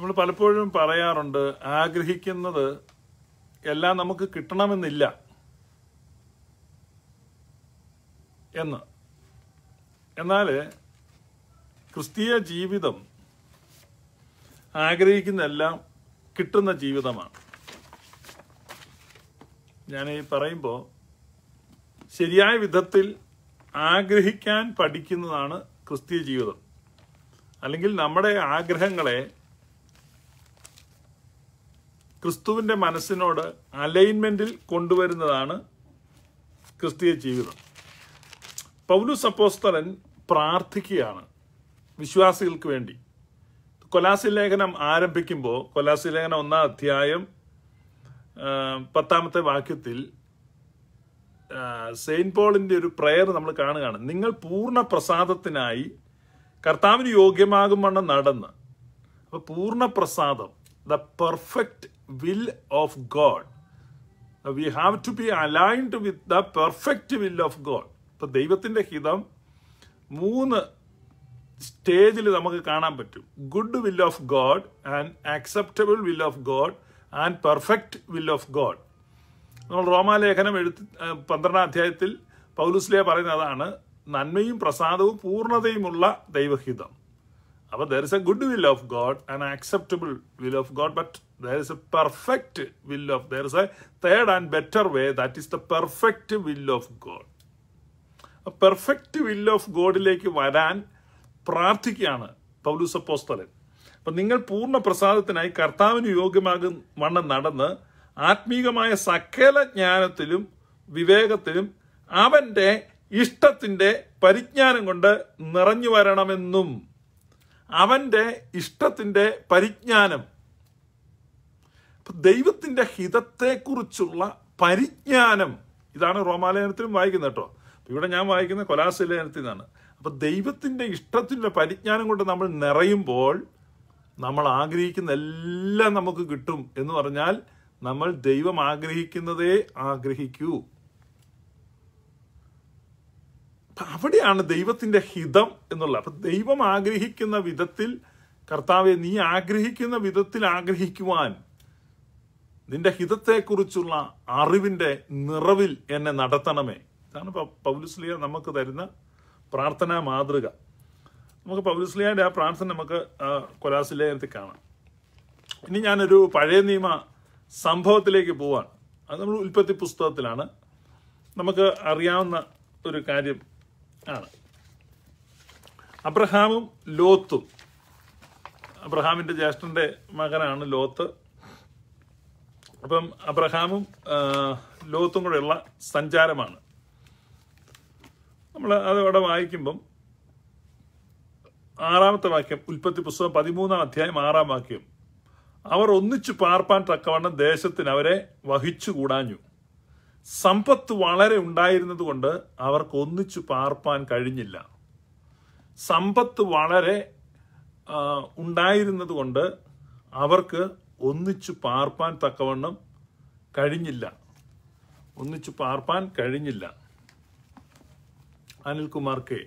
നമ്മൾ പലപ്പോഴും പറയാറുണ്ട് ആഗ്രഹിക്കുന്നത് എല്ലാം നമുക്ക് കിട്ടണമെന്നില്ല എന്ന് എന്നാൽ ക്രിസ്തീയ ജീവിതം ആഗ്രഹിക്കുന്നതെല്ലാം കിട്ടുന്ന ജീവിതമാണ് ഞാൻ ഈ പറയുമ്പോൾ ശരിയായ വിധത്തിൽ ആഗ്രഹിക്കാൻ പഠിക്കുന്നതാണ് ക്രിസ്തീയ ജീവിതം അല്ലെങ്കിൽ നമ്മുടെ ആഗ്രഹങ്ങളെ ക്രിസ്തുവിൻ്റെ മനസ്സിനോട് അലൈൻമെൻറ്റിൽ കൊണ്ടുവരുന്നതാണ് ക്രിസ്തീയ ജീവിതം പൗലൂസ് അപ്പോസ്തലൻ പ്രാർത്ഥിക്കുകയാണ് വിശ്വാസികൾക്ക് വേണ്ടി കൊലാസി ലേഖനം ആരംഭിക്കുമ്പോൾ കൊലാസി ലേഖനം ഒന്നാം അധ്യായം പത്താമത്തെ വാക്യത്തിൽ സെയിൻറ്റ് പോളിൻ്റെ ഒരു പ്രെയർ നമ്മൾ കാണുകയാണ് നിങ്ങൾ പൂർണ്ണ പ്രസാദത്തിനായി കർത്താവിന് യോഗ്യമാകുമെണ്ണം നടന്ന് അപ്പോൾ പൂർണ്ണ പ്രസാദം the perfect will of God we have to be aligned with the perfect will of God ഇപ്പം ദൈവത്തിൻ്റെ ഹിതം മൂന്ന് സ്റ്റേജിൽ നമുക്ക് കാണാൻ പറ്റും good will of God and acceptable will of God and perfect will of God നമ്മൾ റോമാലേഖനം എഴുത്ത് പന്ത്രണ്ടാം അധ്യായത്തിൽ പൗലുസ്ലിയ പറയുന്നതാണ് നന്മയും പ്രസാദവും പൂർണ്ണതയുമുള്ള ദൈവഹിതം അപ്പൊ there is a good will of God and acceptable will of God but there is a perfect will of there is a third and better way that is the perfect will of God perfect will of ഗോഡിലേക്ക് വരാൻ പ്രാർത്ഥിക്കുകയാണ് പൗലൂസ് അപ്പോസ്തലൻ അപ്പം നിങ്ങൾ പൂർണ്ണ പ്രസാദത്തിനായി കർത്താവിന് യോഗ്യമാകും വണ്ണം നടന്ന് ആത്മീകമായ സകല ജ്ഞാനത്തിലും വിവേകത്തിലും അവൻ്റെ ഇഷ്ടത്തിൻ്റെ പരിജ്ഞാനം കൊണ്ട് നിറഞ്ഞു വരണമെന്നും അവൻ്റെ ഇഷ്ടത്തിൻ്റെ പരിജ്ഞാനം ദൈവത്തിൻ്റെ ഹിതത്തെക്കുറിച്ചുള്ള പരിജ്ഞാനം ഇതാണ് റോമാലയനത്തിലും വായിക്കുന്നത് കേട്ടോ ഇവിടെ ഞാൻ വായിക്കുന്ന കൊലാസലയനത്തിൽ നിന്നാണ് അപ്പം ദൈവത്തിൻ്റെ ഇഷ്ടത്തിൻ്റെ പരിജ്ഞാനം കൊണ്ട് നമ്മൾ നിറയുമ്പോൾ നമ്മൾ ആഗ്രഹിക്കുന്ന എല്ലാം നമുക്ക് കിട്ടും എന്ന് പറഞ്ഞാൽ നമ്മൾ ദൈവം ആഗ്രഹിക്കുന്നതേ ആഗ്രഹിക്കൂ അവിടെയാണ് ദൈവത്തിൻ്റെ ഹിതം എന്നുള്ളത് അപ്പം ദൈവം ആഗ്രഹിക്കുന്ന വിധത്തിൽ കർത്താവെ നീ ആഗ്രഹിക്കുന്ന വിധത്തിൽ ആഗ്രഹിക്കുവാൻ നിന്റെ ഹിതത്തെക്കുറിച്ചുള്ള അറിവിൻ്റെ നിറവിൽ എന്നെ നടത്തണമേ ഇതാണ് പൗലുസ്ലിയ നമുക്ക് തരുന്ന പ്രാർത്ഥനാ മാതൃക നമുക്ക് പൗലുസ്ലിയുടെ ആ പ്രാർത്ഥന നമുക്ക് കൊലാസിലേനത്തിൽ കാണാം ഇനി ഞാനൊരു പഴയ നിയമ സംഭവത്തിലേക്ക് പോവാണ് അത് നമ്മൾ ഉൽപ്പത്തി പുസ്തകത്തിലാണ് നമുക്ക് അറിയാവുന്ന ഒരു കാര്യം ആണ് അബ്രഹാമും ലോത്തും അബ്രഹാമിന്റെ ജ്യേഷ്ഠൻ്റെ മകനാണ് ലോത്ത് അപ്പം അബ്രഹാമും ലോത്തും കൂടെയുള്ള സഞ്ചാരമാണ് നമ്മൾ അതവിടെ വായിക്കുമ്പം ആറാമത്തെ വാക്യം ഉൽപ്പത്തി പുസ്തകം പതിമൂന്നാം അധ്യായം ആറാം വാക്യം അവർ ഒന്നിച്ചു പാർപ്പാൻ തക്കവണ്ണം ദേശത്തിന് അവരെ വഹിച്ചു കൂടാഞ്ഞു സമ്പത്ത് വളരെ ഉണ്ടായിരുന്നത് കൊണ്ട് അവർക്ക് ഒന്നിച്ചു പാർപ്പാൻ കഴിഞ്ഞില്ല സമ്പത്ത് വളരെ ഉണ്ടായിരുന്നത് കൊണ്ട് അവർക്ക് ഒന്നിച്ചു പാർപ്പാൻ തക്കവണ്ണം കഴിഞ്ഞില്ല ഒന്നിച്ചു പാർപ്പാൻ കഴിഞ്ഞില്ല അനിൽകുമാർ കെ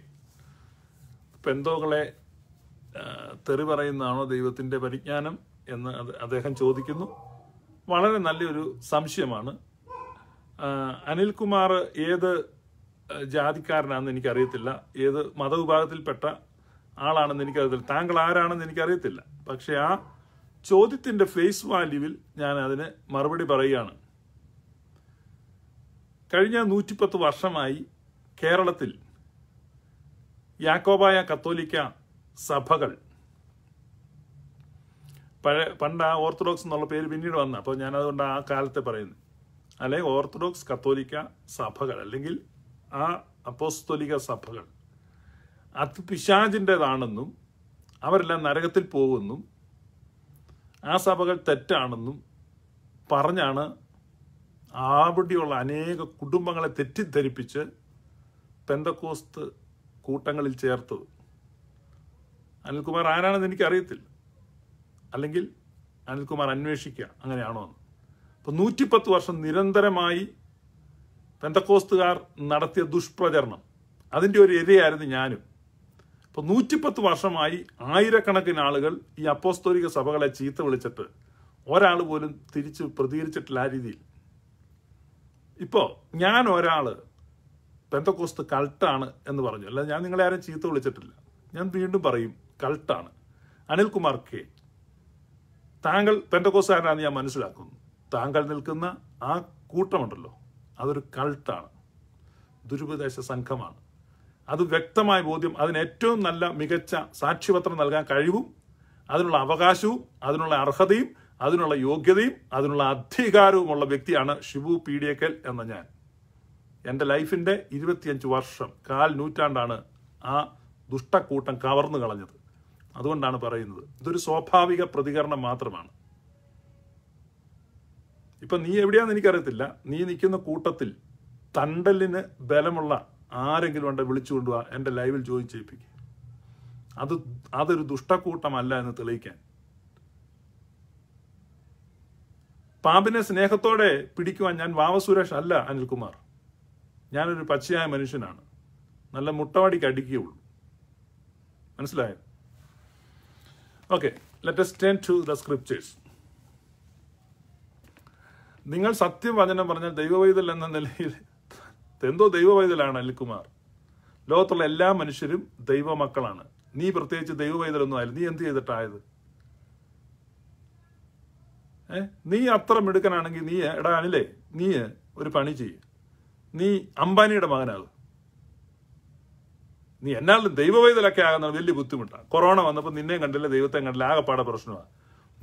പെന്തോകളെ തെറി പറയുന്നതാണോ ദൈവത്തിൻ്റെ പരിജ്ഞാനം എന്ന് അദ്ദേഹം ചോദിക്കുന്നു വളരെ നല്ലൊരു സംശയമാണ് അനിൽകുമാർ ഏത് ജാതിക്കാരനാണെന്ന് എനിക്കറിയത്തില്ല ഏത് മതവിഭാഗത്തിൽപ്പെട്ട ആളാണെന്ന് എനിക്കറിയത്തില്ല താങ്കൾ ആരാണെന്ന് എനിക്കറിയത്തില്ല പക്ഷേ ആ ചോദ്യത്തിൻ്റെ ഫേസ് വാല്യൂവിൽ ഞാൻ അതിന് മറുപടി പറയുകയാണ് കഴിഞ്ഞ നൂറ്റിപ്പത്ത് വർഷമായി കേരളത്തിൽ യാക്കോബായ കത്തോലിക്ക സഭകൾ പഴയ പണ്ട് ആ ഓർത്തഡോക്സ് എന്നുള്ള പേര് പിന്നീട് വന്ന അപ്പോൾ ഞാനതുകൊണ്ട് ആ കാലത്തെ പറയുന്നു അല്ലെങ്കിൽ ഓർത്തഡോക്സ് കത്തോലിക്ക സഭകൾ അല്ലെങ്കിൽ ആ അപ്പോസ്തോലിക സഭകൾ അത് പിശാചിൻ്റെതാണെന്നും അവരെല്ലാം നരകത്തിൽ പോകുമെന്നും ആ സഭകൾ തെറ്റാണെന്നും പറഞ്ഞാണ് ആവിടെയുള്ള അനേക കുടുംബങ്ങളെ തെറ്റിദ്ധരിപ്പിച്ച് പെന്തക്കോസ്ത് കൂട്ടങ്ങളിൽ ചേർത്തത് അനിൽകുമാർ ആരാണെന്ന് എനിക്കറിയത്തില്ല അല്ലെങ്കിൽ അനിൽകുമാർ അന്വേഷിക്കുക അങ്ങനെയാണോ എന്ന് ഇപ്പം നൂറ്റിപ്പത്ത് വർഷം നിരന്തരമായി പെന്തക്കോസ്തുകാർ നടത്തിയ ദുഷ്പ്രചരണം അതിൻ്റെ ഒരു ഇരയായിരുന്നു ഞാനും ഇപ്പം നൂറ്റിപ്പത്ത് വർഷമായി ആയിരക്കണക്കിന് ആളുകൾ ഈ അപ്പോസ്തോലിക സഭകളെ ചീത്ത വിളിച്ചിട്ട് ഒരാൾ പോലും തിരിച്ച് പ്രതികരിച്ചിട്ടില്ല ആ രീതിയിൽ ഇപ്പോൾ ഞാൻ ഒരാൾ പെന്തക്കോസ്ത് കൾട്ടാണ് എന്ന് പറഞ്ഞു അല്ല ഞാൻ നിങ്ങളെ ആരും ചീത്ത വിളിച്ചിട്ടില്ല ഞാൻ വീണ്ടും പറയും കൾട്ടാണ് അനിൽകുമാർ കെ താങ്കൾ പെന്തക്കോസ്തുകാരനാണെന്ന് ഞാൻ മനസ്സിലാക്കുന്നു താങ്കൾ നിൽക്കുന്ന ആ കൂട്ടമുണ്ടല്ലോ അതൊരു കൾട്ടാണ് ദുരുപദേശ സംഘമാണ് അത് വ്യക്തമായ ബോധ്യം അതിന് ഏറ്റവും നല്ല മികച്ച സാക്ഷ്യപത്രം നൽകാൻ കഴിവും അതിനുള്ള അവകാശവും അതിനുള്ള അർഹതയും അതിനുള്ള യോഗ്യതയും അതിനുള്ള അധികാരവുമുള്ള വ്യക്തിയാണ് ഷിബു എക്കൽ എന്ന ഞാൻ എൻ്റെ ലൈഫിൻ്റെ ഇരുപത്തിയഞ്ച് വർഷം കാൽ നൂറ്റാണ്ടാണ് ആ ദുഷ്ടക്കൂട്ടം കവർന്നു കളഞ്ഞത് അതുകൊണ്ടാണ് പറയുന്നത് ഇതൊരു സ്വാഭാവിക പ്രതികരണം മാത്രമാണ് ഇപ്പം നീ എവിടെയാണെന്ന് എനിക്കറിയത്തില്ല നീ നിൽക്കുന്ന കൂട്ടത്തിൽ തണ്ടലിന് ബലമുള്ള ആരെങ്കിലും ഉണ്ടെ വിളിച്ചു കൊണ്ടുപോവാ എൻ്റെ ലൈവിൽ ജോയിൻ ചെയ്യിപ്പിക്കും അത് അതൊരു ദുഷ്ടക്കൂട്ടമല്ല എന്ന് തെളിയിക്കാൻ പാമ്പിനെ സ്നേഹത്തോടെ പിടിക്കുവാൻ ഞാൻ വാവ സുരേഷ് അല്ല അനിൽകുമാർ ഞാനൊരു പച്ചയായ മനുഷ്യനാണ് നല്ല മുട്ടവാടിക്ക് അടിക്കുകയുള്ളൂ മനസ്സിലായോ okay let's turn to the scriptures നിങ്ങൾ സത്യം വചനം പറഞ്ഞാൽ ദൈവവൈതൽ എന്ന നിലയിൽ എന്തോ ദൈവവൈതലാണ് അനിൽകുമാർ ലോകത്തുള്ള എല്ലാ മനുഷ്യരും ദൈവമക്കളാണ് നീ പ്രത്യേകിച്ച് ദൈവവൈതലൊന്നും ആയില്ല നീ എന്ത് ചെയ്തിട്ടായത് ഏ നീ അത്ര മിടുക്കനാണെങ്കിൽ നീ എടാ അനിലേ നീ ഒരു പണി ചെയ്യ് നീ അംബാനിയുടെ മകനാകും നീ എന്നാലും ദൈവവൈതലൊക്കെ ആകുന്ന വലിയ ബുദ്ധിമുട്ടാണ് കൊറോണ വന്നപ്പോൾ നിന്നെയും കണ്ടില്ല ദൈവത്തെയും കണ്ടില്ല ആകെപ്പാടെ പ്രശ്നമാണ്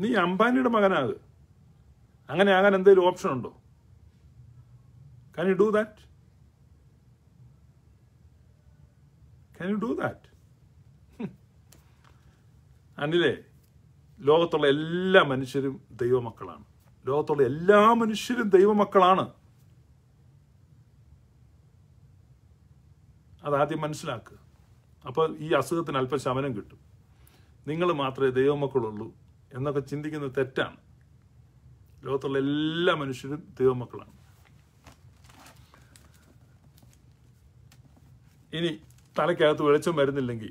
നീ അംബാനിയുടെ മകനാകും അങ്ങനെ ആകാൻ എന്തെങ്കിലും ഓപ്ഷൻ ഉണ്ടോ can you do that can you do that അനിലേ ലോകത്തുള്ള എല്ലാ മനുഷ്യരും ദൈവമക്കളാണ് ലോകത്തുള്ള എല്ലാ മനുഷ്യരും ദൈവമക്കളാണ് അതാദ്യം മനസ്സിലാക്കുക അപ്പോൾ ഈ അസുഖത്തിന് അല്പം ശമനം കിട്ടും നിങ്ങൾ മാത്രമേ ദൈവമക്കളുള്ളൂ എന്നൊക്കെ ചിന്തിക്കുന്നത് തെറ്റാണ് ലോകത്തുള്ള എല്ലാ മനുഷ്യരും ദൈവമക്കളാണ് ഇനി തലയ്ക്കകത്ത് വെളിച്ചം വരുന്നില്ലെങ്കിൽ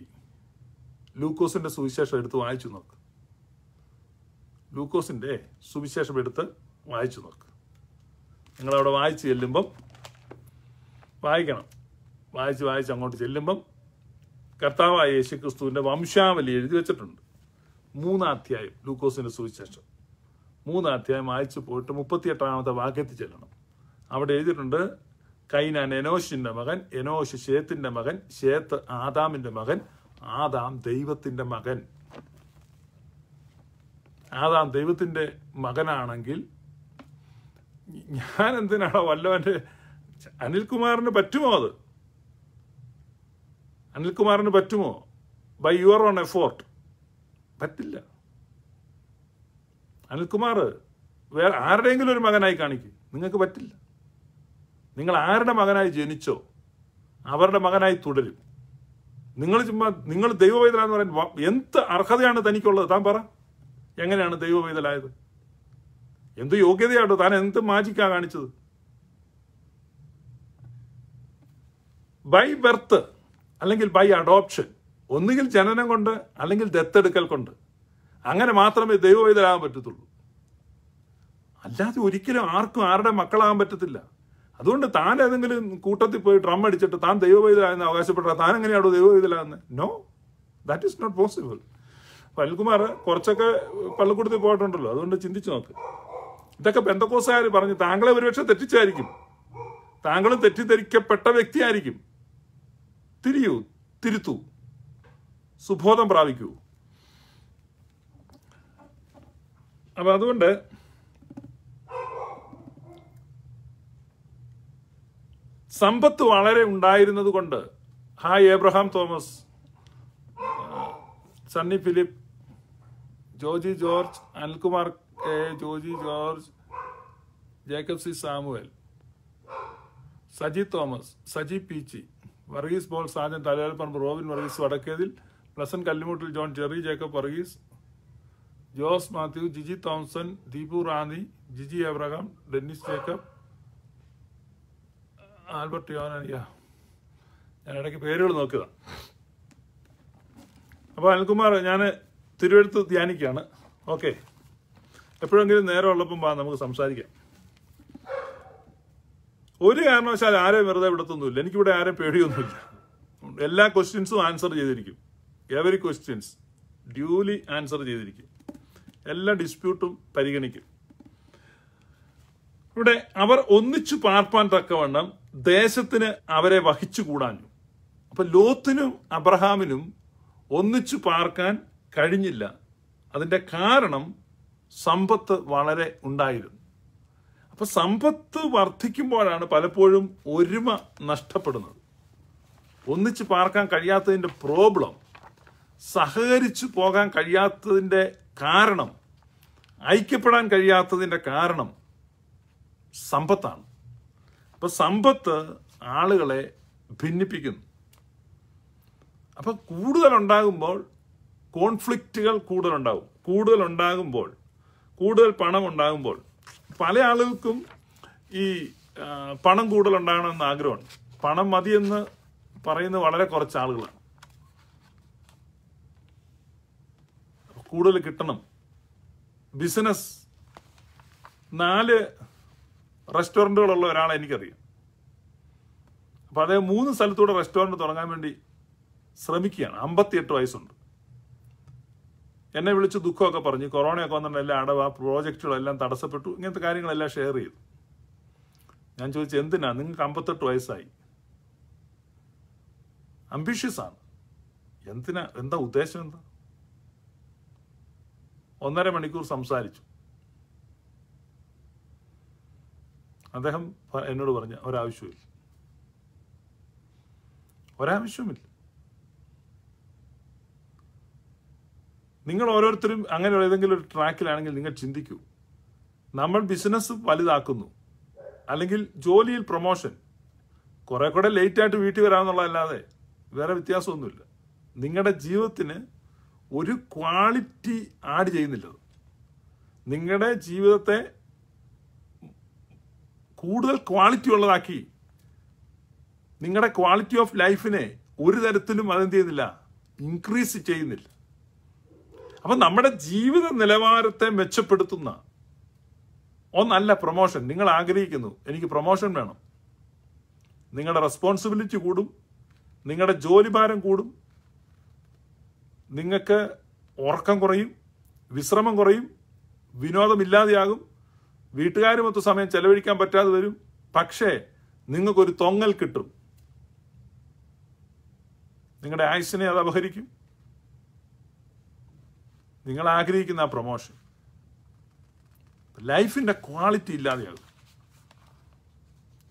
ലൂക്കോസിന്റെ സുവിശേഷം എടുത്ത് വായിച്ചു നോക്ക് ലൂക്കോസിന്റെ സുവിശേഷം എടുത്ത് വായിച്ചു നോക്ക് നിങ്ങളവിടെ വായിച്ച് ചെല്ലുമ്പം വായിക്കണം വായിച്ച് വായിച്ച് അങ്ങോട്ട് ചെല്ലുമ്പം കർത്താവായ യേശു ക്രിസ്തുവിൻ്റെ വംശാവലി എഴുതി വെച്ചിട്ടുണ്ട് മൂന്നാം അധ്യായം ലൂക്കോസിൻ്റെ സുവിശേഷം മൂന്നാം അധ്യായം വായിച്ചു പോയിട്ട് എട്ടാമത്തെ വാക്യത്തിൽ ചെല്ലണം അവിടെ എഴുതിയിട്ടുണ്ട് കൈനാൻ എനോഷിൻ്റെ മകൻ എനോഷ് ഷേത്തിൻ്റെ മകൻ ഷേത്ത് ആദാമിൻ്റെ മകൻ ആദാം ദൈവത്തിൻ്റെ മകൻ ആദാം ദൈവത്തിൻ്റെ മകനാണെങ്കിൽ ഞാൻ എന്തിനാണോ വല്ലവൻ്റെ അനിൽകുമാറിന് പറ്റുമോ അത് അനിൽകുമാറിന് പറ്റുമോ ബൈ യുവർ ഓൺ എഫോർട്ട് പറ്റില്ല അനിൽകുമാർ വേറെ ആരുടെയെങ്കിലും ഒരു മകനായി കാണിക്കും നിങ്ങൾക്ക് പറ്റില്ല നിങ്ങൾ ആരുടെ മകനായി ജനിച്ചോ അവരുടെ മകനായി തുടരും നിങ്ങൾ ചുമ്മാ നിങ്ങൾ ദൈവവേദന എന്ന് എന്ത് അർഹതയാണ് തനിക്കുള്ളത് താൻ പറ എങ്ങനെയാണ് ദൈവവൈതലായത് എന്ത് യോഗ്യതയാട്ടോ താൻ എന്ത് മാജിക്കാ കാണിച്ചത് ബൈ ബർത്ത് അല്ലെങ്കിൽ ബൈ അഡോപ്ഷൻ ഒന്നുകിൽ ജനനം കൊണ്ട് അല്ലെങ്കിൽ ദത്തെടുക്കൽ കൊണ്ട് അങ്ങനെ മാത്രമേ ദൈവവൈദ്യരാകാൻ പറ്റത്തുള്ളൂ അല്ലാതെ ഒരിക്കലും ആർക്കും ആരുടെ മക്കളാകാൻ പറ്റത്തില്ല അതുകൊണ്ട് താൻ ഏതെങ്കിലും കൂട്ടത്തിൽ പോയി ഡ്രം അടിച്ചിട്ട് താൻ ദൈവവൈതലായെന്ന് അവകാശപ്പെട്ട താൻ എങ്ങനെയാണോ ദൈവവൈദ്യരാകുന്നത് no that is not possible Palkumar കുറച്ചൊക്കെ പള്ളിക്കൂടത്തിൽ പോയിട്ടുണ്ടല്ലോ അതുകൊണ്ട് ചിന്തിച്ചു നോക്ക് ഇതൊക്കെ ബന്ധക്കോസുകാർ പറഞ്ഞു താങ്കളെ ഒരുപക്ഷെ തെറ്റിച്ചായിരിക്കും താങ്കൾ തെറ്റിദ്ധരിക്കപ്പെട്ട വ്യക്തിയായിരിക്കും തിരിയൂ തിരുത്തൂ സുബോധം പ്രാപിക്കൂ അപ്പോൾ അതുകൊണ്ട് സമ്പത്ത് വളരെ ഉണ്ടായിരുന്നത് കൊണ്ട് hi Abraham Thomas Sunny Philip Joji George Anilkumar K Joji George Jacob C Samuel Saji Thomas Saji Peechi Varghese ബോൾ സാജൻ തലയാൽപ്പറമ്പ് റോബിൻ വർഗീസ് വടക്കേതിൽ പ്ലസൻ കല്ലുമുട്ടിൽ ജോൺ ജെറി ജേക്കബ് വർഗീസ് ജോസ് മാത്യു ജിജി തോംസൺ ദീപു റാന്നി ജിജി എബ്രഹാം ഡെന്നിസ് ജേക്കബ് ആൽബർട്ട് യോനിയ ഞാൻ ഇടയ്ക്ക് പേരുകൾ നോക്കിയതാണ് അപ്പോൾ അനിൽകുമാർ ഞാൻ തിരുവഴുത്ത് ധ്യാനിക്കുകയാണ് ഓക്കെ എപ്പോഴെങ്കിലും നേരം ഉള്ളപ്പം വാ നമുക്ക് സംസാരിക്കാം ഒരു കാരണവശാൽ ആരെയും വെറുതെ വിടത്തൊന്നുമില്ല എനിക്കിവിടെ ആരെയും പേടിയൊന്നുമില്ല എല്ലാ ക്വസ്റ്റ്യൻസും ആൻസർ ചെയ്തിരിക്കും എവറി ക്വസ്റ്റ്യൻസ് ഡ്യൂലി ആൻസർ ചെയ്തിരിക്കും എല്ലാ ഡിസ്പ്യൂട്ടും പരിഗണിക്കും ഇവിടെ അവർ ഒന്നിച്ചു പാർപ്പാൻ തക്കവണ്ണം ദേശത്തിന് അവരെ വഹിച്ചു കൂടാഞ്ഞു അപ്പം ലോത്തിനും അബ്രഹാമിനും ഒന്നിച്ചു പാർക്കാൻ കഴിഞ്ഞില്ല അതിന്റെ കാരണം സമ്പത്ത് വളരെ ഉണ്ടായിരുന്നു അപ്പം സമ്പത്ത് വർദ്ധിക്കുമ്പോഴാണ് പലപ്പോഴും ഒരുമ നഷ്ടപ്പെടുന്നത് ഒന്നിച്ച് പാർക്കാൻ കഴിയാത്തതിന്റെ പ്രോബ്ലം സഹകരിച്ചു പോകാൻ കഴിയാത്തതിന്റെ കാരണം ഐക്യപ്പെടാൻ കഴിയാത്തതിൻ്റെ കാരണം സമ്പത്താണ് അപ്പോൾ സമ്പത്ത് ആളുകളെ ഭിന്നിപ്പിക്കുന്നു അപ്പം കൂടുതലുണ്ടാകുമ്പോൾ കോൺഫ്ലിക്റ്റുകൾ കൂടുതലുണ്ടാകും കൂടുതലുണ്ടാകുമ്പോൾ കൂടുതൽ പണം ഉണ്ടാകുമ്പോൾ പല ആളുകൾക്കും ഈ പണം കൂടുതലുണ്ടാകണമെന്ന് ആഗ്രഹമുണ്ട് പണം മതിയെന്ന് പറയുന്നത് വളരെ കുറച്ച് ആളുകളാണ് കൂടുതൽ കിട്ടണം ബിസിനസ് നാല് റെസ്റ്റോറൻറ്റുകളുള്ള ഒരാളെ എനിക്കറിയാം അപ്പോൾ അദ്ദേഹം മൂന്ന് സ്ഥലത്തൂടെ റെസ്റ്റോറൻറ്റ് തുടങ്ങാൻ വേണ്ടി ശ്രമിക്കുകയാണ് അമ്പത്തിയെട്ട് വയസ്സുണ്ട് എന്നെ വിളിച്ച് ദുഃഖമൊക്കെ പറഞ്ഞു കൊറോണയൊക്കെ വന്നിട്ടുണ്ടെങ്കിൽ എല്ലാം അടവ് ആ പ്രോജക്റ്റുകളെല്ലാം തടസ്സപ്പെട്ടു ഇങ്ങനത്തെ കാര്യങ്ങളെല്ലാം ഷെയർ ചെയ്തു ഞാൻ ചോദിച്ചു എന്തിനാ നിങ്ങൾക്ക് അമ്പത്തെട്ട് വയസ്സായി അംബിഷ്യസാണ് ആണ് എന്തിനാ എന്താ ഉദ്ദേശം എന്താ ഒന്നര മണിക്കൂർ സംസാരിച്ചു അദ്ദേഹം എന്നോട് പറഞ്ഞ ഒരാവശ്യമില്ല ഒരാവശ്യവുമില്ല നിങ്ങൾ ഓരോരുത്തരും അങ്ങനെ ഏതെങ്കിലും ഒരു ട്രാക്കിലാണെങ്കിൽ നിങ്ങൾ ചിന്തിക്കൂ നമ്മൾ ബിസിനസ് വലുതാക്കുന്നു അല്ലെങ്കിൽ ജോലിയിൽ പ്രൊമോഷൻ കുറെ കൂടെ ലേറ്റായിട്ട് വീട്ടിൽ വരാമെന്നുള്ളതല്ലാതെ വേറെ വ്യത്യാസമൊന്നുമില്ല നിങ്ങളുടെ ജീവിതത്തിന് ഒരു ക്വാളിറ്റി ആഡ് ചെയ്യുന്നില്ല നിങ്ങളുടെ ജീവിതത്തെ കൂടുതൽ ക്വാളിറ്റി ഉള്ളതാക്കി നിങ്ങളുടെ ക്വാളിറ്റി ഓഫ് ലൈഫിനെ ഒരു തരത്തിലും അതെന്ത് ചെയ്യുന്നില്ല ഇൻക്രീസ് ചെയ്യുന്നില്ല അപ്പം നമ്മുടെ ജീവിത നിലവാരത്തെ മെച്ചപ്പെടുത്തുന്ന ഒന്നല്ല പ്രൊമോഷൻ നിങ്ങൾ ആഗ്രഹിക്കുന്നു എനിക്ക് പ്രൊമോഷൻ വേണം നിങ്ങളുടെ റെസ്പോൺസിബിലിറ്റി കൂടും നിങ്ങളുടെ ജോലിഭാരം കൂടും നിങ്ങൾക്ക് ഉറക്കം കുറയും വിശ്രമം കുറയും വിനോദമില്ലാതെയാകും വീട്ടുകാരുമൊത്ത് സമയം ചെലവഴിക്കാൻ പറ്റാതെ വരും പക്ഷേ നിങ്ങൾക്കൊരു തൊങ്ങൽ കിട്ടും നിങ്ങളുടെ ആയുസിനെ അത് അപഹരിക്കും നിങ്ങൾ ആഗ്രഹിക്കുന്ന ആ പ്രൊമോഷൻ ലൈഫിൻ്റെ ക്വാളിറ്റി ഇല്ലാതെയാകും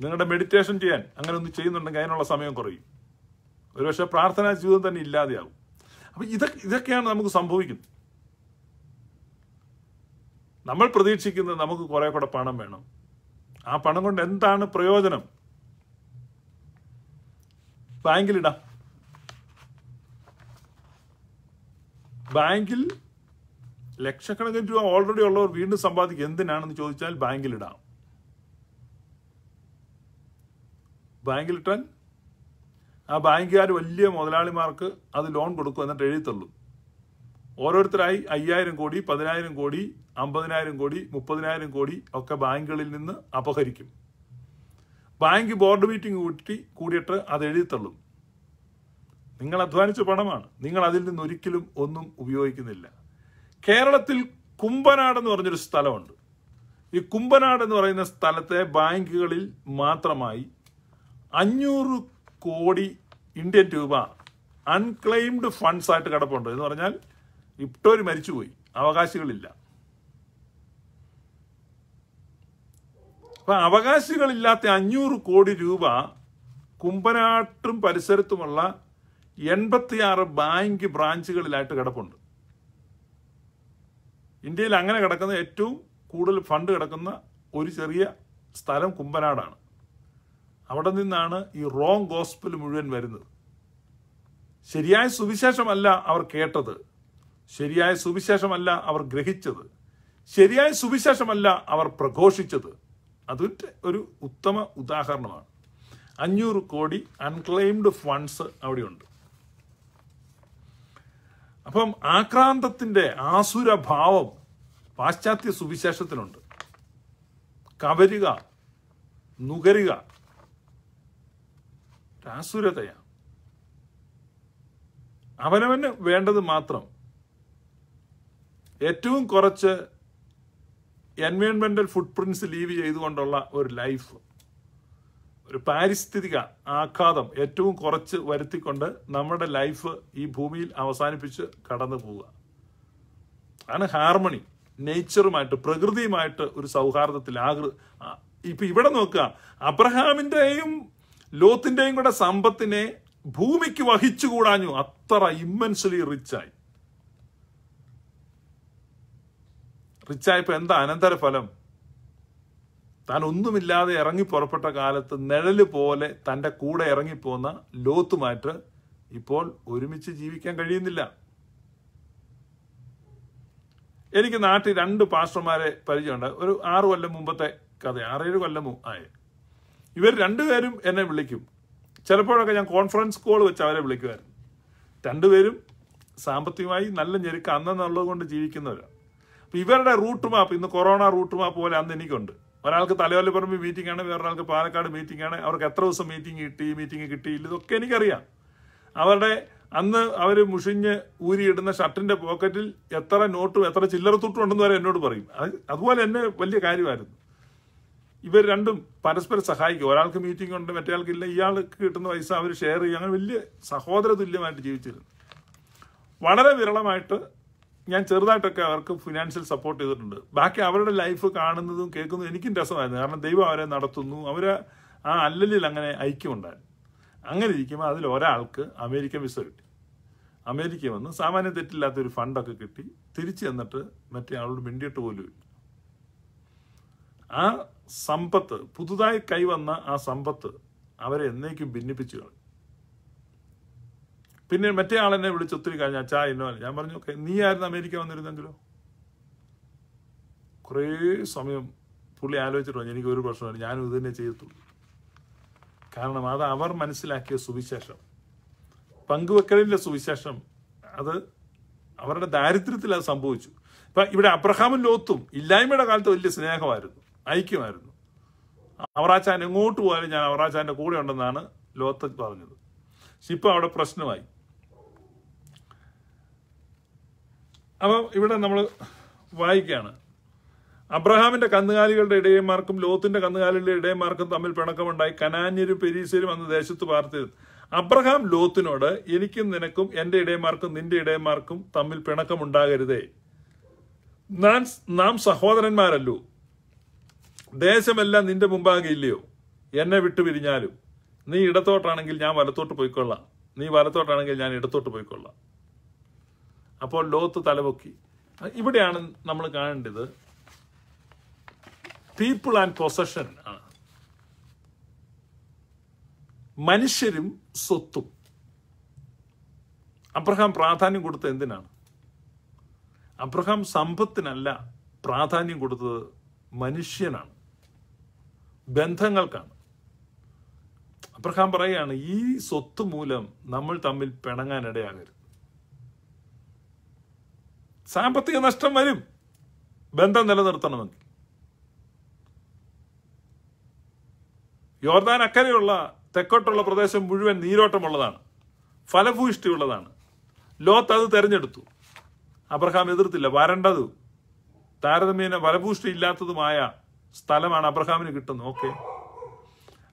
നിങ്ങളുടെ മെഡിറ്റേഷൻ ചെയ്യാൻ അങ്ങനെ ഒന്ന് ചെയ്യുന്നുണ്ടെങ്കിൽ അതിനുള്ള സമയം കുറയും ഒരുപക്ഷെ പ്രാർത്ഥനാ ജീവിതം തന്നെ ഇല്ലാതെയാകും അപ്പൊ ഇതൊക്കെ ഇതൊക്കെയാണ് നമുക്ക് സംഭവിക്കുന്നത് നമ്മൾ പ്രതീക്ഷിക്കുന്നത് നമുക്ക് കുറേ കൂടെ പണം വേണം ആ പണം കൊണ്ട് എന്താണ് പ്രയോജനം ബാങ്കിലിടാം ബാങ്കിൽ ലക്ഷക്കണക്കിന് രൂപ ഓൾറെഡി ഉള്ളവർ വീണ്ടും സമ്പാദിക്കുക എന്തിനാണെന്ന് ചോദിച്ചാൽ ബാങ്കിലിടാം ബാങ്കിലിട്ടാൽ ആ ബാങ്കുകാർ വലിയ മുതലാളിമാർക്ക് അത് ലോൺ കൊടുക്കും എന്നിട്ട് എഴുതിത്തള്ളും ഓരോരുത്തരായി അയ്യായിരം കോടി പതിനായിരം കോടി അമ്പതിനായിരം കോടി മുപ്പതിനായിരം കോടി ഒക്കെ ബാങ്കുകളിൽ നിന്ന് അപഹരിക്കും ബാങ്ക് ബോർഡ് മീറ്റിംഗ് കൂട്ടി കൂടിയിട്ട് അത് എഴുതിത്തള്ളും നിങ്ങൾ അധ്വാനിച്ച പണമാണ് നിങ്ങൾ അതിൽ നിന്ന് ഒരിക്കലും ഒന്നും ഉപയോഗിക്കുന്നില്ല കേരളത്തിൽ കുമ്പനാട് എന്ന് പറഞ്ഞൊരു സ്ഥലമുണ്ട് ഈ കുമ്പനാട് എന്ന് പറയുന്ന സ്ഥലത്തെ ബാങ്കുകളിൽ മാത്രമായി അഞ്ഞൂറ് കോടി ഇന്ത്യൻ രൂപ അൺക്ലെയിംഡ് ഫണ്ട്സ് ആയിട്ട് കിടപ്പുണ്ട് എന്ന് പറഞ്ഞാൽ ഇപ്റ്റോര് മരിച്ചുപോയി അവകാശികളില്ല അപ്പൊ അവകാശികളില്ലാത്ത അഞ്ഞൂറ് കോടി രൂപ കുമ്പനാട്ടും പരിസരത്തുമുള്ള എൺപത്തിയാറ് ബാങ്ക് ബ്രാഞ്ചുകളിലായിട്ട് കിടപ്പുണ്ട് ഇന്ത്യയിൽ അങ്ങനെ കിടക്കുന്ന ഏറ്റവും കൂടുതൽ ഫണ്ട് കിടക്കുന്ന ഒരു ചെറിയ സ്ഥലം കുമ്പനാടാണ് അവിടെ നിന്നാണ് ഈ റോങ് ഗോസ്പൽ മുഴുവൻ വരുന്നത് ശരിയായ സുവിശേഷമല്ല അവർ കേട്ടത് ശരിയായ സുവിശേഷമല്ല അവർ ഗ്രഹിച്ചത് ശരിയായ സുവിശേഷമല്ല അവർ പ്രഘോഷിച്ചത് അതിൻ്റെ ഒരു ഉത്തമ ഉദാഹരണമാണ് അഞ്ഞൂറ് കോടി അൺക്ലെയിംഡ് ഫണ്ട്സ് അവിടെയുണ്ട് അപ്പം ആക്രാന്തത്തിൻ്റെ ആസുരഭാവം പാശ്ചാത്യ സുവിശേഷത്തിലുണ്ട് കവരുക നുകരുക അസുരതയാണ് അവനവന് വേണ്ടത് മാത്രം ഏറ്റവും കുറച്ച് എൻവയോൺമെന്റൽ ഫുഡ് പ്രിന്റ്സ് ലീവ് ചെയ്തുകൊണ്ടുള്ള ഒരു ലൈഫ് ഒരു പാരിസ്ഥിതിക ആഘാതം ഏറ്റവും കുറച്ച് വരുത്തിക്കൊണ്ട് നമ്മുടെ ലൈഫ് ഈ ഭൂമിയിൽ അവസാനിപ്പിച്ച് കടന്നു പോവുക അതാണ് ഹാർമണി നേച്ചറുമായിട്ട് പ്രകൃതിയുമായിട്ട് ഒരു സൗഹാർദ്ദത്തിൽ ആകൃ ഇപ്പൊ ഇവിടെ നോക്കുക അബ്രഹാമിന്റെയും ലോത്തിൻ്റെയും കൂടെ സമ്പത്തിനെ ഭൂമിക്ക് വഹിച്ചുകൂടാഞ്ഞു അത്ര ഇമ്മൻസ്ലി റിച്ചായി റിച്ചായപ്പോൾ എന്താ അനന്തരഫലം താൻ ഒന്നുമില്ലാതെ ഇറങ്ങി പുറപ്പെട്ട കാലത്ത് നിഴല് പോലെ തൻ്റെ കൂടെ ഇറങ്ങിപ്പോന്ന ലോത്തുമായിട്ട് ഇപ്പോൾ ഒരുമിച്ച് ജീവിക്കാൻ കഴിയുന്നില്ല എനിക്ക് നാട്ടിൽ രണ്ട് പാസ്റ്റർമാരെ പരിചയമുണ്ട് ഒരു ആറു കൊല്ലം മുമ്പത്തെ കഥ ആറേഴ് കൊല്ലം ആയി ഇവർ രണ്ടുപേരും എന്നെ വിളിക്കും ചിലപ്പോഴൊക്കെ ഞാൻ കോൺഫറൻസ് കോൾ വെച്ച് അവരെ വിളിക്കുമായിരുന്നു രണ്ടുപേരും സാമ്പത്തികമായി നല്ല ഞെരുക്കം അന്നെന്നുള്ളത് കൊണ്ട് ജീവിക്കുന്നവരാണ് അപ്പം ഇവരുടെ റൂട്ട് മാപ്പ് ഇന്ന് കൊറോണ റൂട്ട് മാപ്പ് പോലെ അന്ന് എനിക്കുണ്ട് ഒരാൾക്ക് തലയോലപ്പറമ്പ് മീറ്റിംഗ് ആണ് വേറൊരാൾക്ക് പാലക്കാട് മീറ്റിംഗ് ആണ് അവർക്ക് എത്ര ദിവസം മീറ്റിംഗ് കിട്ടി മീറ്റിംഗ് കിട്ടിയില്ല ഇതൊക്കെ എനിക്കറിയാം അവരുടെ അന്ന് അവർ മുഷിഞ്ഞ് ഊരിയിടുന്ന ഷർട്ടിൻ്റെ പോക്കറ്റിൽ എത്ര നോട്ടും എത്ര ചില്ലറ തുട്ടും ഉണ്ടെന്ന് വരെ എന്നോട് പറയും അതുപോലെ എന്നെ വലിയ കാര്യമായിരുന്നു ഇവർ രണ്ടും പരസ്പരം സഹായിക്കും ഒരാൾക്ക് മീറ്റിംഗ് ഉണ്ട് മറ്റേയാൾക്ക് ഇല്ല ഇയാൾക്ക് കിട്ടുന്ന പൈസ അവർ ഷെയർ ചെയ്യും അങ്ങനെ വലിയ സഹോദര തുല്യമായിട്ട് ജീവിച്ചിരുന്നു വളരെ വിരളമായിട്ട് ഞാൻ ചെറുതായിട്ടൊക്കെ അവർക്ക് ഫിനാൻഷ്യൽ സപ്പോർട്ട് ചെയ്തിട്ടുണ്ട് ബാക്കി അവരുടെ ലൈഫ് കാണുന്നതും കേൾക്കുന്നതും എനിക്കും രസമായിരുന്നു കാരണം ദൈവം അവരെ നടത്തുന്നു അവരെ ആ അല്ലലിൽ അങ്ങനെ ഐക്യമുണ്ടായിരുന്നു അങ്ങനെ ഇരിക്കുമ്പോൾ അതിൽ ഒരാൾക്ക് അമേരിക്കൻ വിസ കിട്ടി അമേരിക്ക വന്ന് സാമാന്യം തെറ്റില്ലാത്തൊരു ഫണ്ടൊക്കെ കിട്ടി തിരിച്ചു ചെന്നിട്ട് മറ്റേ ആളോട് മിണ്ടിയിട്ട് പോലും ഇല്ല ആ സമ്പത്ത് പുതുതായി കൈവന്ന ആ സമ്പത്ത് അവരെ എന്നേക്കും ഭിന്നിപ്പിച്ചു കളഞ്ഞു പിന്നെ മറ്റേ ആളെന്നെ വിളിച്ച് ഒത്തിരി കഴിഞ്ഞാൽ ചാ ഇന്നോ ഞാൻ പറഞ്ഞു നീ ആയിരുന്നു അമേരിക്ക വന്നിരുന്നെങ്കിലോ കുറേ സമയം പുള്ളി ആലോചിച്ചിട്ട് പറഞ്ഞു എനിക്ക് ഒരു പ്രശ്നമില്ല ഞാനും ഇത് തന്നെ ചെയ്യത്തുള്ളൂ കാരണം അത് അവർ മനസ്സിലാക്കിയ സുവിശേഷം പങ്കുവെക്കലിൻ്റെ സുവിശേഷം അത് അവരുടെ ദാരിദ്ര്യത്തിൽ അത് സംഭവിച്ചു ഇപ്പം ഇവിടെ അബ്രഹാമും ലോത്തും ഇല്ലായ്മയുടെ കാലത്ത് വലിയ സ്നേഹമായിരുന്നു ഐക്യമായിരുന്നു അവറാച്ചാൻ എങ്ങോട്ട് പോയാലും ഞാൻ അവറാച്ചാൻ്റെ കൂടെ ഉണ്ടെന്നാണ് ലോത്ത് പറഞ്ഞത് പക്ഷെ ഇപ്പം അവിടെ പ്രശ്നമായി അപ്പം ഇവിടെ നമ്മൾ വായിക്കുകയാണ് അബ്രഹാമിന്റെ കന്നുകാലികളുടെ ഇടയന്മാർക്കും ലോത്തിന്റെ കന്നുകാലികളുടെ ഇടയന്മാർക്കും തമ്മിൽ പിണക്കമുണ്ടായി കനാന്യരും പെരീസരും അന്ന് ദേശത്ത് പാർത്തിരുന്നു അബ്രഹാം ലോത്തിനോട് എനിക്കും നിനക്കും എൻ്റെ ഇടയന്മാർക്കും നിന്റെ ഇടയന്മാർക്കും തമ്മിൽ പിണക്കമുണ്ടാകരുതേ നാം സഹോദരന്മാരല്ലോ ദേശമെല്ലാം നിന്റെ മുമ്പാകെ ഇല്ലയോ എന്നെ വിട്ടു പിരിഞ്ഞാലും നീ ഇടത്തോട്ടാണെങ്കിൽ ഞാൻ വലത്തോട്ട് പോയിക്കൊള്ളാം നീ വലത്തോട്ടാണെങ്കിൽ ഞാൻ ഇടത്തോട്ട് പോയിക്കൊള്ളാം അപ്പോൾ ലോത്ത് തലപൊക്കി ഇവിടെയാണ് നമ്മൾ കാണേണ്ടത് പീപ്പിൾ ആൻഡ് പൊസഷൻ ആണ് മനുഷ്യരും സ്വത്തും അബ്രഹാം പ്രാധാന്യം കൊടുത്ത എന്തിനാണ് അബ്രഹാം സമ്പത്തിനല്ല പ്രാധാന്യം കൊടുത്തത് മനുഷ്യനാണ് ബന്ധങ്ങൾക്കാണ് അബ്രഹാം പറയുകയാണ് ഈ സ്വത്ത് മൂലം നമ്മൾ തമ്മിൽ പിണങ്ങാനിടയാകരുത് സാമ്പത്തിക നഷ്ടം വരും ബന്ധം നിലനിർത്തണമെങ്കിൽ യോർദാൻ അക്കരയുള്ള തെക്കോട്ടുള്ള പ്രദേശം മുഴുവൻ നീരോട്ടമുള്ളതാണ് ഫലഭൂയിഷ്ടിയുള്ളതാണ് ലോത്ത് അത് തെരഞ്ഞെടുത്തു അബ്രഹാം എതിർത്തില്ല വരണ്ടതും താരതമ്യേന ഫലഭൂഷ്ടി ഇല്ലാത്തതുമായ സ്ഥലമാണ് അബ്രഹാമിന് കിട്ടുന്നത് ഓക്കെ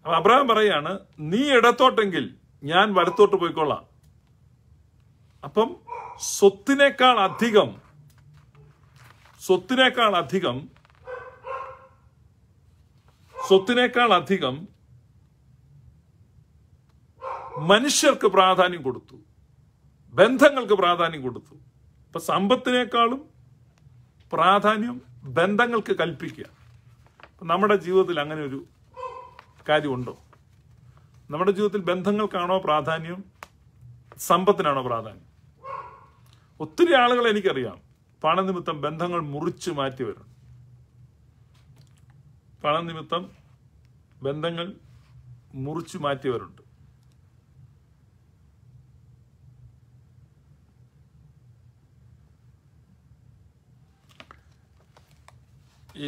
അപ്പൊ അബ്രഹാം പറയാണ് നീ ഇടത്തോട്ടെങ്കിൽ ഞാൻ വലത്തോട്ട് പോയിക്കൊള്ളാം അപ്പം സ്വത്തിനേക്കാൾ അധികം സ്വത്തിനേക്കാൾ അധികം സ്വത്തിനേക്കാൾ അധികം മനുഷ്യർക്ക് പ്രാധാന്യം കൊടുത്തു ബന്ധങ്ങൾക്ക് പ്രാധാന്യം കൊടുത്തു അപ്പൊ സമ്പത്തിനേക്കാളും പ്രാധാന്യം ബന്ധങ്ങൾക്ക് കൽപ്പിക്കുക നമ്മുടെ ജീവിതത്തിൽ അങ്ങനെ ഒരു കാര്യമുണ്ടോ നമ്മുടെ ജീവിതത്തിൽ ബന്ധങ്ങൾക്കാണോ പ്രാധാന്യം സമ്പത്തിനാണോ പ്രാധാന്യം ഒത്തിരി ആളുകൾ എനിക്കറിയാം പണനിമിത്തം ബന്ധങ്ങൾ മുറിച്ചു വരും പണനിമിത്തം ബന്ധങ്ങൾ മുറിച്ചു മാറ്റിയവരുണ്ട്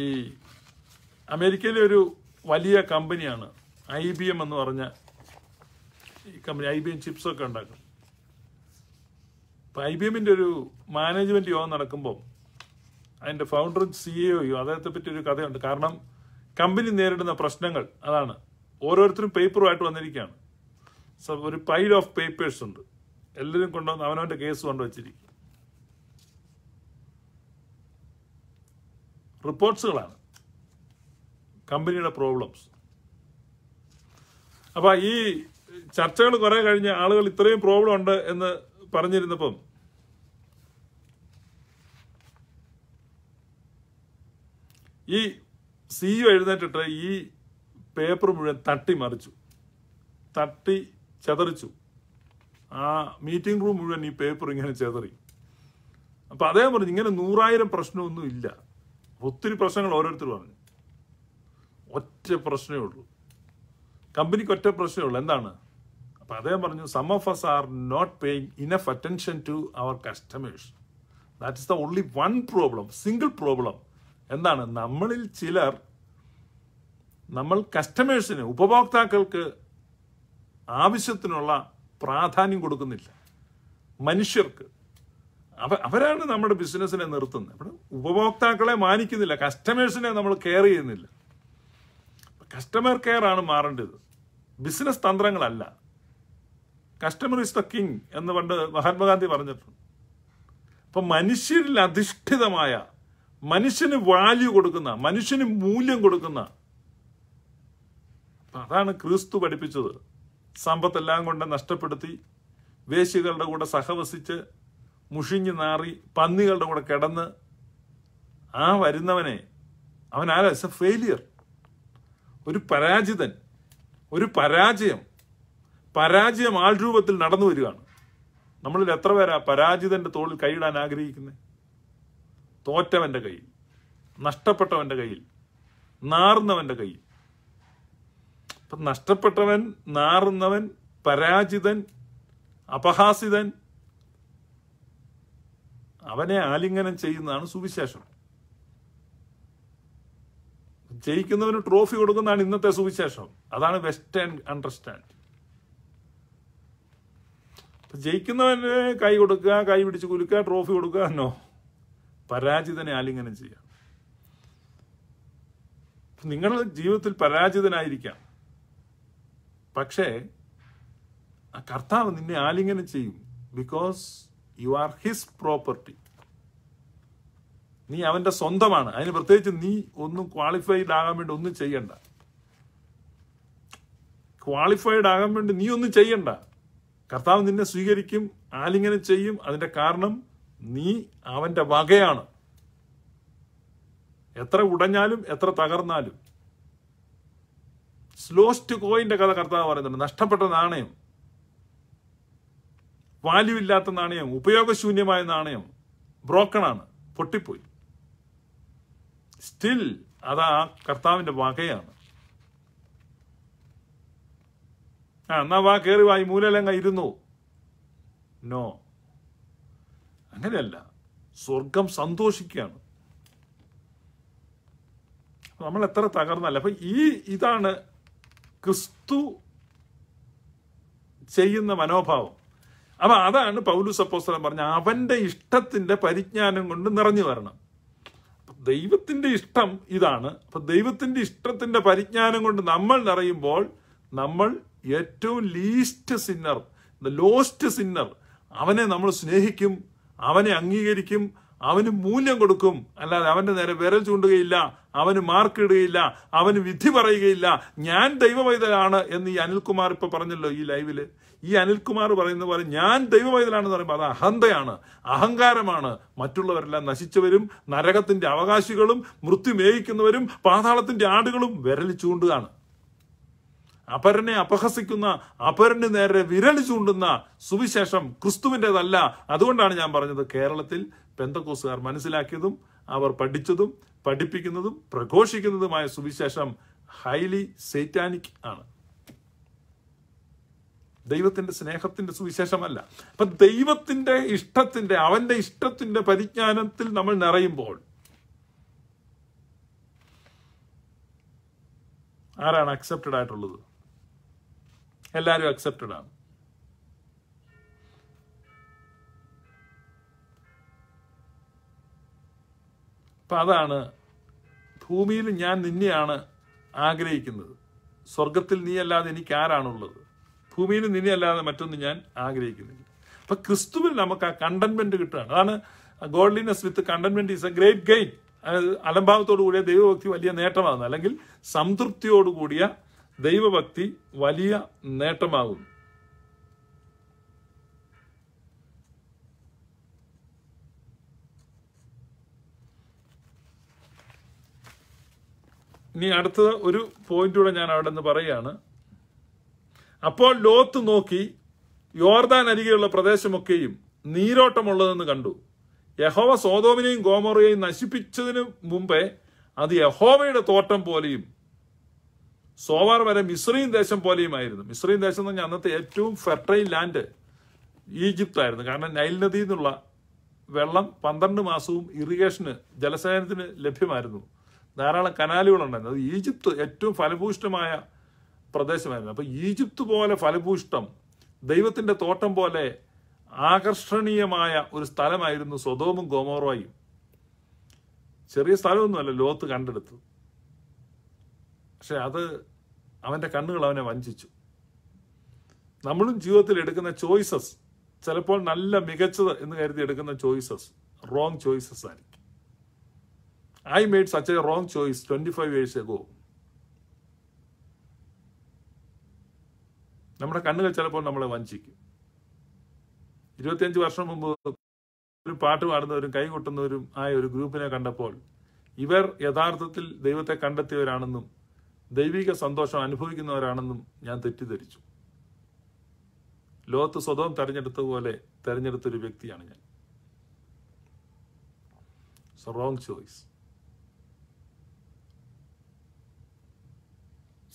ഈ അമേരിക്കയിലെ ഒരു വലിയ കമ്പനിയാണ് ഐ ബി എം എന്ന് പറഞ്ഞ ഈ കമ്പനി ഐ ബി എം ചിപ്സൊക്കെ ഉണ്ടാക്കും അപ്പം ഐ ബി എമ്മിൻ്റെ ഒരു മാനേജ്മെൻറ്റ് യോഗം നടക്കുമ്പോൾ അതിൻ്റെ ഫൗണ്ടറും സി എയും e അദ്ദേഹത്തെ പറ്റി ഒരു കഥയുണ്ട് കാരണം കമ്പനി നേരിടുന്ന പ്രശ്നങ്ങൾ അതാണ് ഓരോരുത്തരും പേപ്പറുമായിട്ട് വന്നിരിക്കുകയാണ് സോ ഒരു പൈൽ ഓഫ് പേപ്പേഴ്സ് ഉണ്ട് എല്ലാവരും കൊണ്ടുവന്ന് അവനവൻ്റെ കേസ് കൊണ്ടുവച്ചിരിക്കും റിപ്പോർട്ട്സുകളാണ് കമ്പനിയുടെ പ്രോബ്ലംസ് അപ്പോൾ ഈ ചർച്ചകൾ കുറേ കഴിഞ്ഞ് ആളുകൾ ഇത്രയും പ്രോബ്ലം ഉണ്ട് എന്ന് പറഞ്ഞിരുന്നപ്പം ഈ സിഇഒ e എഴുന്നേറ്റിട്ട് ഈ പേപ്പർ മുഴുവൻ തട്ടി മറിച്ചു തട്ടി ചെതറിച്ചു ആ മീറ്റിംഗ് റൂം മുഴുവൻ ഈ പേപ്പർ ഇങ്ങനെ ചെതറി അപ്പം അദ്ദേഹം പറഞ്ഞു ഇങ്ങനെ നൂറായിരം പ്രശ്നമൊന്നും ഇല്ല ഒത്തിരി പ്രശ്നങ്ങൾ ഓരോരുത്തർ പറഞ്ഞു ഒറ്റ പ്രശ്നമേ ഉള്ളൂ കമ്പനിക്ക് ഒറ്റ പ്രശ്നമേ ഉള്ളൂ എന്താണ് അപ്പം അദ്ദേഹം പറഞ്ഞു some of us are not paying enough attention to our customers that is the only one problem single problem എന്താണ് നമ്മളിൽ ചിലർ നമ്മൾ കസ്റ്റമേഴ്സിന് ഉപഭോക്താക്കൾക്ക് ആവശ്യത്തിനുള്ള പ്രാധാന്യം കൊടുക്കുന്നില്ല മനുഷ്യർക്ക് അവ അവരാണ് നമ്മുടെ ബിസിനസ്സിനെ നിർത്തുന്നത് അപ്പോൾ ഉപഭോക്താക്കളെ മാനിക്കുന്നില്ല കസ്റ്റമേഴ്സിനെ നമ്മൾ കെയർ ചെയ്യുന്നില്ല കസ്റ്റമർ കെയർ ആണ് മാറേണ്ടത് ബിസിനസ് തന്ത്രങ്ങളല്ല കസ്റ്റമർ ഇസ് ദ കിങ് എന്ന് പണ്ട് മഹാത്മാഗാന്ധി പറഞ്ഞിട്ടുണ്ട് അപ്പം മനുഷ്യരിൽ അധിഷ്ഠിതമായ മനുഷ്യന് വാല്യൂ കൊടുക്കുന്ന മനുഷ്യന് മൂല്യം കൊടുക്കുന്ന അതാണ് ക്രിസ്തു പഠിപ്പിച്ചത് സമ്പത്തെല്ലാം കൊണ്ട് നഷ്ടപ്പെടുത്തി വേശികളുടെ കൂടെ സഹവസിച്ച് മുഷിഞ്ഞു നാറി പന്നികളുടെ കൂടെ കിടന്ന് ആ വരുന്നവനെ അവൻ ആരാ ഇസ് എ ഫെയിലിയർ ഒരു പരാജിതൻ ഒരു പരാജയം പരാജയം ആൾരൂപത്തിൽ നടന്നു വരികയാണ് നമ്മളിൽ എത്ര പേരാ പരാജിതന്റെ തോളിൽ കൈയിടാൻ ആഗ്രഹിക്കുന്നത് തോറ്റവന്റെ കയ്യിൽ നഷ്ടപ്പെട്ടവന്റെ കയ്യിൽ നാറുന്നവന്റെ കയ്യിൽ അപ്പം നഷ്ടപ്പെട്ടവൻ നാറുന്നവൻ പരാജിതൻ അപഹാസിതൻ അവനെ ആലിംഗനം ചെയ്യുന്നതാണ് സുവിശേഷം ജയിക്കുന്നവന് ട്രോഫി കൊടുക്കുന്നതാണ് ഇന്നത്തെ സുവിശേഷം അതാണ് വെസ്റ്റേൺ അണ്ടർസ്റ്റാൻഡ് ജയിക്കുന്നവന് കൈ കൊടുക്കുക കൈ പിടിച്ച് കുലുക്കുക ട്രോഫി കൊടുക്കുക എന്നോ പരാജിതനെ ആലിംഗനം ചെയ്യാം നിങ്ങൾ ജീവിതത്തിൽ പരാജിതനായിരിക്കാം പക്ഷേ ആ കർത്താവ് നിന്നെ ആലിംഗനം ചെയ്യും because you are his property നീ അവന്റെ സ്വന്തമാണ് അതിന് പ്രത്യേകിച്ച് നീ ഒന്നും ക്വാളിഫൈഡ് ആകാൻ വേണ്ടി ഒന്നും ചെയ്യണ്ട ക്വാളിഫൈഡ് ആകാൻ വേണ്ടി നീ ഒന്നും ചെയ്യണ്ട കർത്താവ് നിന്നെ സ്വീകരിക്കും ആലിംഗനം ചെയ്യും അതിന്റെ കാരണം നീ അവന്റെ വകയാണ് എത്ര ഉടഞ്ഞാലും എത്ര തകർന്നാലും സ്ലോസ്റ്റ് കോയിന്റെ കഥ കർത്താവ് പറയുന്നുണ്ട് നഷ്ടപ്പെട്ട നാണയം വാല്യൂ ഇല്ലാത്ത നാണയം ഉപയോഗശൂന്യമായ നാണയം ബ്രോക്കണാണ് പൊട്ടിപ്പോയി സ്റ്റിൽ അത് ആ കർത്താവിൻ്റെ വകയാണ് ആ എന്നാ വാ കയറി വായി ഈ മൂലലങ്ങ ഇരുന്നു നോ അങ്ങനെയല്ല സ്വർഗം സന്തോഷിക്കുകയാണ് നമ്മൾ എത്ര തകർന്നല്ല അപ്പം ഈ ഇതാണ് ക്രിസ്തു ചെയ്യുന്ന മനോഭാവം അപ്പം അതാണ് പൗലുസപ്പോസ്തലം പറഞ്ഞ അവൻ്റെ ഇഷ്ടത്തിൻ്റെ പരിജ്ഞാനം കൊണ്ട് നിറഞ്ഞു വരണം ദൈവത്തിൻ്റെ ഇഷ്ടം ഇതാണ് അപ്പം ദൈവത്തിൻ്റെ ഇഷ്ടത്തിൻ്റെ പരിജ്ഞാനം കൊണ്ട് നമ്മൾ നിറയുമ്പോൾ നമ്മൾ ഏറ്റവും least sinner the lost sinner അവനെ നമ്മൾ സ്നേഹിക്കും അവനെ അംഗീകരിക്കും അവന് മൂല്യം കൊടുക്കും അല്ലാതെ അവൻ്റെ നേരെ വിരൽ ചൂണ്ടുകയില്ല അവന് മാർക്കിടുകയില്ല അവന് വിധി പറയുകയില്ല ഞാൻ ദൈവവൈതലാണ് എന്ന് ഈ അനിൽകുമാർ ഇപ്പോൾ പറഞ്ഞല്ലോ ഈ ലൈവിൽ ഈ അനിൽകുമാർ പറയുന്ന പോലെ ഞാൻ ദൈവവൈതലാണെന്ന് പറയുമ്പോൾ അത് അഹന്തയാണ് അഹങ്കാരമാണ് മറ്റുള്ളവരെല്ലാം നശിച്ചവരും നരകത്തിൻ്റെ അവകാശികളും മൃത്യുമേഹിക്കുന്നവരും പാതാളത്തിൻ്റെ ആടുകളും വിരലി ചൂണ്ടുകയാണ് അപരനെ അപഹസിക്കുന്ന അപരന് നേരെ വിരൽ ചൂണ്ടുന്ന സുവിശേഷം ക്രിസ്തുവിൻ്റെതല്ല അതുകൊണ്ടാണ് ഞാൻ പറഞ്ഞത് കേരളത്തിൽ പെന്തക്കോസുകാർ മനസ്സിലാക്കിയതും അവർ പഠിച്ചതും പഠിപ്പിക്കുന്നതും പ്രഘോഷിക്കുന്നതുമായ സുവിശേഷം ഹൈലി സെറ്റാനിക് ആണ് ദൈവത്തിന്റെ സ്നേഹത്തിന്റെ സുവിശേഷമല്ല അപ്പൊ ദൈവത്തിന്റെ ഇഷ്ടത്തിന്റെ അവന്റെ ഇഷ്ടത്തിന്റെ പരിജ്ഞാനത്തിൽ നമ്മൾ നിറയുമ്പോൾ ആരാണ് അക്സെപ്റ്റഡ് ആയിട്ടുള്ളത് എല്ലാവരും അക്സെപ്റ്റഡ് ആണ് അപ്പം അതാണ് ഭൂമിയിൽ ഞാൻ നിന്നെയാണ് ആഗ്രഹിക്കുന്നത് സ്വർഗത്തിൽ നീ അല്ലാതെ എനിക്ക് ആരാണുള്ളത് ഭൂമിയിൽ നിന്നെ അല്ലാതെ മറ്റൊന്നും ഞാൻ ആഗ്രഹിക്കുന്നില്ല അപ്പം ക്രിസ്തുവിൽ നമുക്ക് ആ കണ്ടൻമെന്റ് കിട്ടുകയാണ് അതാണ് godliness with contentment is a great gain അലംഭാവത്തോടു കൂടിയ ദൈവഭക്തി വലിയ നേട്ടമാകുന്നു അല്ലെങ്കിൽ സംതൃപ്തിയോടുകൂടിയ ദൈവഭക്തി വലിയ നേട്ടമാകുന്നു ഇനി അടുത്ത ഒരു പോയിന്റ് കൂടെ ഞാൻ അവിടെ നിന്ന് പറയുകയാണ് അപ്പോൾ ലോത്ത് നോക്കി യോർദാൻ അരികെയുള്ള പ്രദേശമൊക്കെയും നീരോട്ടമുള്ളതെന്ന് കണ്ടു യഹോവ സോതോമിനെയും ഗോമോറയെയും നശിപ്പിച്ചതിന് മുമ്പേ അത് യഹോവയുടെ തോട്ടം പോലെയും സോവാർ വരെ മിശ്രീം ദേശം പോലെയുമായിരുന്നു മിശ്രീം ദേശം എന്ന് പറഞ്ഞാൽ അന്നത്തെ ഏറ്റവും ഫെർട്ടൈൽ ലാൻഡ് ഈജിപ്ത് ആയിരുന്നു കാരണം നൈൽ നദിയിൽ നിന്നുള്ള വെള്ളം പന്ത്രണ്ട് മാസവും ഇറിഗേഷന് ജലസേനത്തിന് ലഭ്യമായിരുന്നു ധാരാളം കനാലുകളുണ്ടായിരുന്നു അത് ഈജിപ്ത് ഏറ്റവും ഫലഭൂഷ്ടമായ പ്രദേശമായിരുന്നു അപ്പോൾ ഈജിപ്ത് പോലെ ഫലഭൂഷ്ടം ദൈവത്തിൻ്റെ തോട്ടം പോലെ ആകർഷണീയമായ ഒരു സ്ഥലമായിരുന്നു സ്വതോമും ഗോമോറോയും ചെറിയ സ്ഥലമൊന്നുമല്ല ലോത്ത് കണ്ടെടുത്തത് പക്ഷെ അത് അവൻ്റെ കണ്ണുകൾ അവനെ വഞ്ചിച്ചു നമ്മളും ജീവിതത്തിൽ എടുക്കുന്ന ചോയ്സസ് ചിലപ്പോൾ നല്ല മികച്ചത് എന്ന് കരുതി എടുക്കുന്ന ചോയ്സസ് റോങ് ചോയ്സസ് ആയിരിക്കും I made such a wrong choice 25 years ago. നമ്മുടെ കണ്ണുകൾ ചിലപ്പോൾ നമ്മളെ വഞ്ചിക്കും ഇരുപത്തിയഞ്ച് വർഷം മുമ്പ് ഒരു പാട്ട് പാടുന്നവരും കൈകൊട്ടുന്നവരും ആയ ഒരു ഗ്രൂപ്പിനെ കണ്ടപ്പോൾ ഇവർ യഥാർത്ഥത്തിൽ ദൈവത്തെ കണ്ടെത്തിയവരാണെന്നും ദൈവിക സന്തോഷം അനുഭവിക്കുന്നവരാണെന്നും ഞാൻ തെറ്റിദ്ധരിച്ചു ലോകത്ത് സ്വതവും തെരഞ്ഞെടുത്ത പോലെ തെരഞ്ഞെടുത്തൊരു വ്യക്തിയാണ് ഞാൻ റോങ് ചോയ്സ്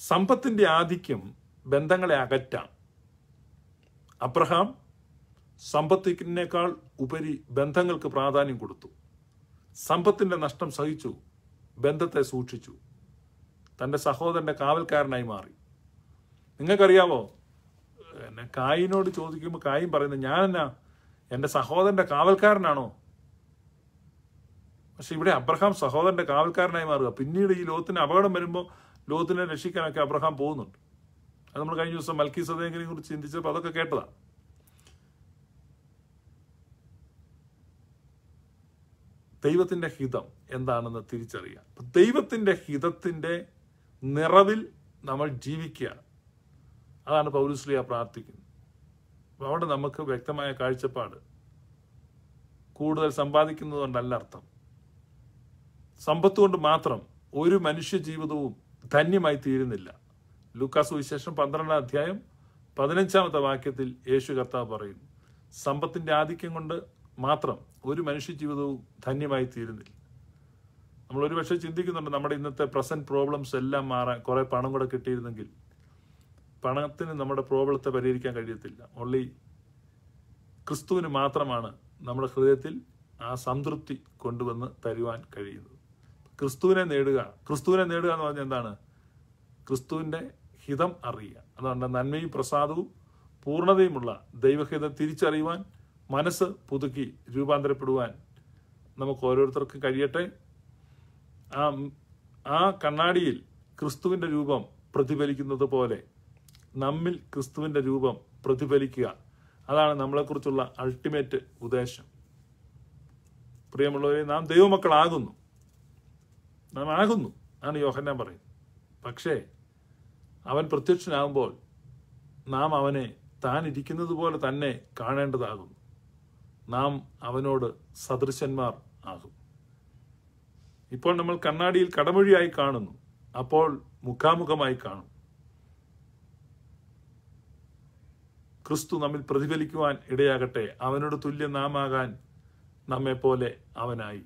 സമ്പത്തിൻ്റെ ആധിക്യം ബന്ധങ്ങളെ അകറ്റാം അബ്രഹാം സമ്പത്തിനേക്കാൾ ഉപരി ബന്ധങ്ങൾക്ക് പ്രാധാന്യം കൊടുത്തു സമ്പത്തിൻ്റെ നഷ്ടം സഹിച്ചു ബന്ധത്തെ സൂക്ഷിച്ചു തൻ്റെ സഹോദരൻ്റെ കാവൽക്കാരനായി മാറി നിങ്ങൾക്കറിയാവോ എന്നെ കായിനോട് ചോദിക്കുമ്പോൾ കായും പറയുന്നത് എന്നാ എൻ്റെ സഹോദരൻ്റെ കാവൽക്കാരനാണോ പക്ഷെ ഇവിടെ അബ്രഹാം സഹോദരൻ്റെ കാവൽക്കാരനായി മാറുക പിന്നീട് ഈ ലോകത്തിന് അപകടം വരുമ്പോൾ ലോകത്തിനെ രക്ഷിക്കാനൊക്കെ അബ്രഹാം പോകുന്നുണ്ട് അത് നമ്മൾ കഴിഞ്ഞ ദിവസം മൽക്കി സദേങ്കിനെ കുറിച്ച് ചിന്തിച്ചപ്പോൾ അതൊക്കെ കേട്ടതാണ് ദൈവത്തിൻ്റെ ഹിതം എന്താണെന്ന് തിരിച്ചറിയാം അപ്പം ദൈവത്തിൻ്റെ ഹിതത്തിൻ്റെ നിറവിൽ നമ്മൾ ജീവിക്കുക അതാണ് പൗരുസ്ലിയ പ്രാർത്ഥിക്കുന്നത് അപ്പം അവിടെ നമുക്ക് വ്യക്തമായ കാഴ്ചപ്പാട് കൂടുതൽ സമ്പാദിക്കുന്നതുകൊണ്ടല്ല അർത്ഥം സമ്പത്ത് കൊണ്ട് മാത്രം ഒരു മനുഷ്യ ജീവിതവും ധന്യമായി തീരുന്നില്ല ലൂക്കാസ് സുവിശേഷം പന്ത്രണ്ടാം അധ്യായം പതിനഞ്ചാമത്തെ വാക്യത്തിൽ യേശു കർത്താവ് പറയും സമ്പത്തിൻ്റെ ആധിക്യം കൊണ്ട് മാത്രം ഒരു മനുഷ്യ ജീവിതവും ധന്യമായി തീരുന്നില്ല നമ്മൾ ഒരുപക്ഷെ ചിന്തിക്കുന്നുണ്ട് നമ്മുടെ ഇന്നത്തെ പ്രസന്റ് പ്രോബ്ലംസ് എല്ലാം മാറാൻ കുറേ പണം കൂടെ കിട്ടിയിരുന്നെങ്കിൽ പണത്തിന് നമ്മുടെ പ്രോബ്ലത്തെ പരിഹരിക്കാൻ കഴിയത്തില്ല ഓൺലി ക്രിസ്തുവിന് മാത്രമാണ് നമ്മുടെ ഹൃദയത്തിൽ ആ സംതൃപ്തി കൊണ്ടുവന്ന് തരുവാൻ കഴിയുന്നത് ക്രിസ്തുവിനെ നേടുക ക്രിസ്തുവിനെ നേടുക എന്ന് പറഞ്ഞാൽ എന്താണ് ക്രിസ്തുവിൻ്റെ ഹിതം അറിയുക അതുകൊണ്ട് നന്മയും പ്രസാദവും പൂർണ്ണതയുമുള്ള ദൈവഹിതം തിരിച്ചറിയുവാൻ മനസ്സ് പുതുക്കി രൂപാന്തരപ്പെടുവാൻ നമുക്ക് ഓരോരുത്തർക്കും കഴിയട്ടെ ആ ആ കണ്ണാടിയിൽ ക്രിസ്തുവിൻ്റെ രൂപം പ്രതിഫലിക്കുന്നത് പോലെ നമ്മിൽ ക്രിസ്തുവിൻ്റെ രൂപം പ്രതിഫലിക്കുക അതാണ് നമ്മളെക്കുറിച്ചുള്ള അൾട്ടിമേറ്റ് ഉദ്ദേശം പ്രിയമുള്ളവരെ നാം ദൈവമക്കളാകുന്നു നാം ആകുന്നു ആണ് യോഹന്നാൻ പറയുന്നത് പക്ഷേ അവൻ പ്രത്യക്ഷനാകുമ്പോൾ നാം അവനെ താൻ ഇരിക്കുന്നത് പോലെ തന്നെ കാണേണ്ടതാകുന്നു നാം അവനോട് സദൃശന്മാർ ആകും ഇപ്പോൾ നമ്മൾ കണ്ണാടിയിൽ കടമൊഴിയായി കാണുന്നു അപ്പോൾ മുഖാമുഖമായി കാണും ക്രിസ്തു നമ്മിൽ പ്രതിഫലിക്കുവാൻ ഇടയാകട്ടെ അവനോട് തുല്യം നാമാകാൻ നമ്മെപ്പോലെ അവനായി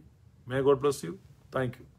may God bless you thank U